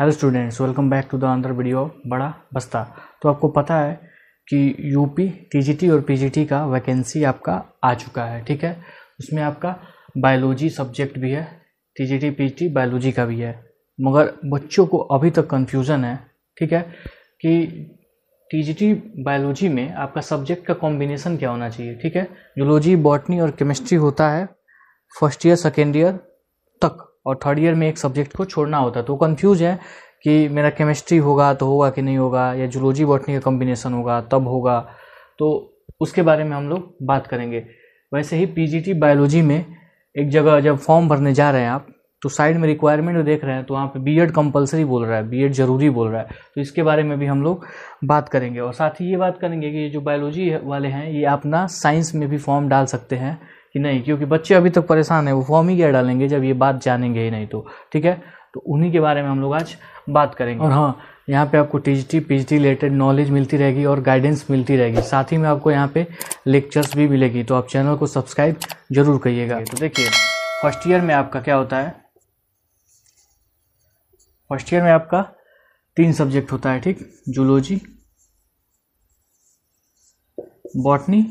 hello students welcome back to the another video बड़ा बस्ता तो आपको पता है कि यूपी टीजीटी और पीजीटी का वैकेंसी आपका आ चुका है ठीक है उसमें आपका बायोलॉजी सब्जेक्ट भी है टीजीटी पीजीटी बायोलॉजी का भी है मगर बच्चों को अभी तक कन्फ्यूज़न है ठीक है कि टीजीटी बायोलॉजी में आपका सब्जेक्ट का कॉम्बिनेशन क्या होना चाहिए ठीक है जूलॉजी बॉटनी और केमिस्ट्री होता है फर्स्ट ईयर सेकेंड ईयर और थर्ड ईयर में एक सब्जेक्ट को छोड़ना होता है तो कन्फ्यूज है कि मेरा केमिस्ट्री होगा तो होगा कि नहीं होगा या जूलॉजी बॉटनी का कॉम्बिनेशन होगा तब होगा तो उसके बारे में हम लोग बात करेंगे वैसे ही पी बायोलॉजी में एक जगह जब फॉर्म भरने जा रहे हैं आप तो साइड में रिक्वायरमेंट देख रहे हैं तो वहाँ पे एड कम्पल्सरी बोल रहा है बी एड ज़रूरी बोल रहा है तो इसके बारे में भी हम लोग बात करेंगे और साथ ही ये बात करेंगे कि जो बायोलॉजी वाले हैं ये अपना साइंस में भी फॉर्म डाल सकते हैं कि नहीं क्योंकि बच्चे अभी तक परेशान है वो फॉर्म ही क्या डालेंगे जब ये बात जानेंगे ही नहीं तो ठीक है तो उन्हीं के बारे में हम लोग आज बात करेंगे और हाँ यहाँ पे आपको T G P related knowledge मिलती रहेगी और गाइडेंस मिलती रहेगी साथ ही में आपको यहाँ पे लेक्चर्स भी मिलेगी तो आप चैनल को सब्सक्राइब जरूर करिएगा तो देखिए फर्स्ट ईयर में आपका क्या होता है फर्स्ट ईयर में आपका तीन सब्जेक्ट होता है ठीक जूलॉजी बॉटनी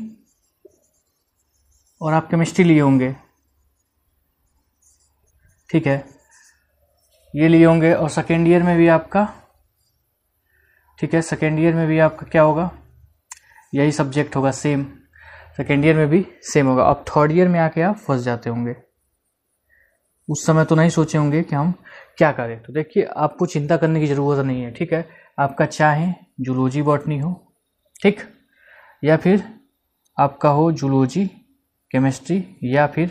और आप केमिस्ट्री लिए होंगे ठीक है ये लिए होंगे और सेकेंड ईयर में भी आपका ठीक है सेकेंड ईयर में भी आपका क्या होगा यही सब्जेक्ट होगा सेम सेकेंड ईयर में भी सेम होगा अब थर्ड ईयर में आके आप फंस जाते होंगे उस समय तो नहीं सोचे होंगे कि हम क्या करें तो देखिए आपको चिंता करने की ज़रूरत नहीं है ठीक है आपका चाहे जूलॉजी बॉटनी हो ठीक या फिर आपका हो जूलॉजी केमिस्ट्री या फिर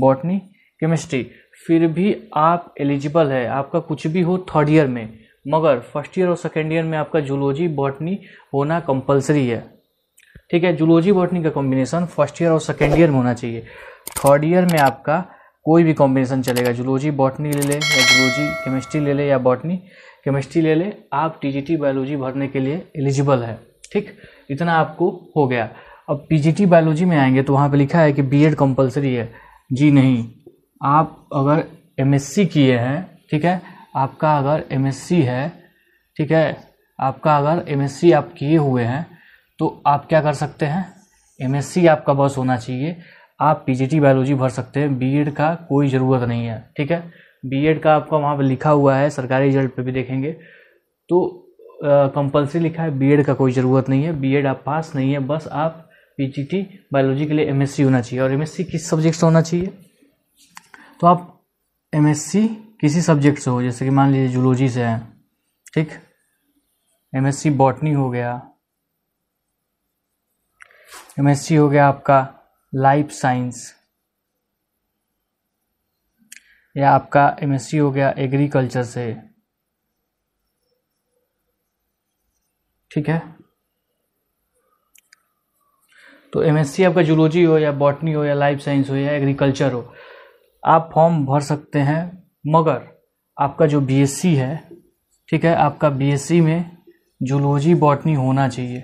बॉटनी केमिस्ट्री फिर भी आप एलिजिबल है आपका कुछ भी हो थर्ड ईयर में मगर फर्स्ट ईयर और सेकेंड ईयर में आपका जूलॉजी बॉटनी होना कंपलसरी है ठीक है जूलॉजी बॉटनी का कॉम्बिनेशन फर्स्ट ईयर और सेकेंड ईयर में होना चाहिए थर्ड ईयर में आपका कोई भी कॉम्बिनेशन चलेगा जूलॉजी बॉटनी ले ले या जूलॉजी केमिस्ट्री ले ले या बॉटनी केमिस्ट्री ले ले आप टी बायोलॉजी भरने के लिए एलिजिबल है ठीक इतना आपको हो गया अब पीजीटी बायोलॉजी में आएंगे तो वहाँ पे लिखा है कि बीएड कंपलसरी है जी नहीं आप अगर एमएससी किए हैं ठीक है आपका अगर एमएससी है ठीक है आपका अगर एमएससी आप किए हुए हैं तो आप क्या कर सकते हैं एमएससी आपका बस होना चाहिए आप पीजीटी बायोलॉजी भर सकते हैं बीएड का कोई ज़रूरत नहीं है ठीक है बीएड का आपका वहाँ पर लिखा हुआ है सरकारी रिजल्ट पे भी देखेंगे तो कंपलसरी लिखा है बीएड का कोई ज़रूरत नहीं है बीएड आप पास नहीं है बस आप पी बायोलॉजी के लिए एमएससी होना चाहिए और एमएससी किस सब्जेक्ट से होना चाहिए तो आप एमएससी किसी सब्जेक्ट से हो जैसे कि मान लीजिए जूलॉजी से है ठीक एमएससी बॉटनी हो गया एमएससी हो गया आपका लाइफ साइंस या आपका एमएससी हो गया एग्रीकल्चर से ठीक है तो एम आपका जूलॉजी हो या बॉटनी हो या लाइफ साइंस हो या एग्रीकल्चर हो आप फॉर्म भर सकते हैं मगर आपका जो बी है ठीक है आपका बी में जूलॉजी बॉटनी होना चाहिए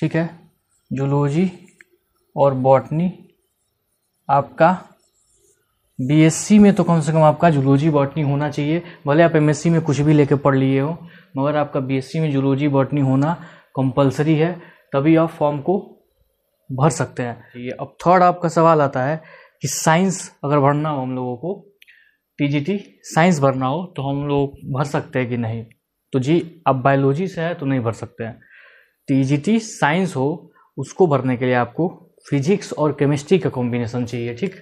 ठीक है जूलॉजी और बॉटनी आपका बी में तो कम से कम आपका जूलॉजी बॉटनी होना चाहिए भले आप एम में कुछ भी लेके पढ़ लिए हो मगर आपका बी में जूलॉजी बॉटनी होना कंपलसरी है तभी आप फॉर्म को भर सकते हैं ये अब थर्ड आपका सवाल आता है कि साइंस अगर भरना हो हम लोगों को टीजीटी साइंस भरना हो तो हम लोग भर सकते हैं कि नहीं तो जी आप बायोलॉजी से है तो नहीं भर सकते हैं टीजीटी साइंस हो उसको भरने के लिए आपको फिजिक्स और केमिस्ट्री का कॉम्बिनेशन चाहिए ठीक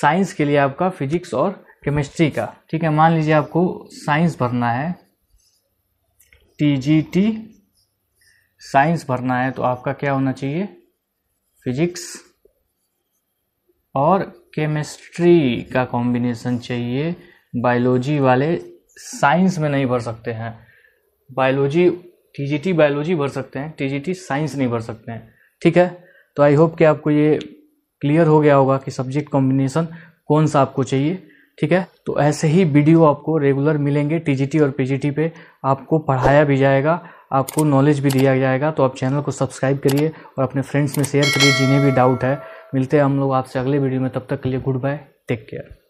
साइंस के लिए आपका फिजिक्स और केमिस्ट्री का ठीक है मान लीजिए आपको साइंस भरना है टी साइंस भरना है तो आपका क्या होना चाहिए फिजिक्स और केमिस्ट्री का कॉम्बिनेशन चाहिए बायोलॉजी वाले साइंस में नहीं भर सकते हैं बायोलॉजी टीजीटी बायोलॉजी भर सकते हैं टीजीटी साइंस नहीं भर सकते हैं ठीक है तो आई होप कि आपको ये क्लियर हो गया होगा कि सब्जेक्ट कॉम्बिनेशन कौन सा आपको चाहिए ठीक है तो ऐसे ही वीडियो आपको रेगुलर मिलेंगे टीजीटी और पीजीटी पे आपको पढ़ाया भी जाएगा आपको नॉलेज भी दिया जाएगा तो आप चैनल को सब्सक्राइब करिए और अपने फ्रेंड्स में शेयर करिए जिन्हें भी डाउट है मिलते हैं हम लोग आपसे अगले वीडियो में तब तक के लिए गुड बाय टेक केयर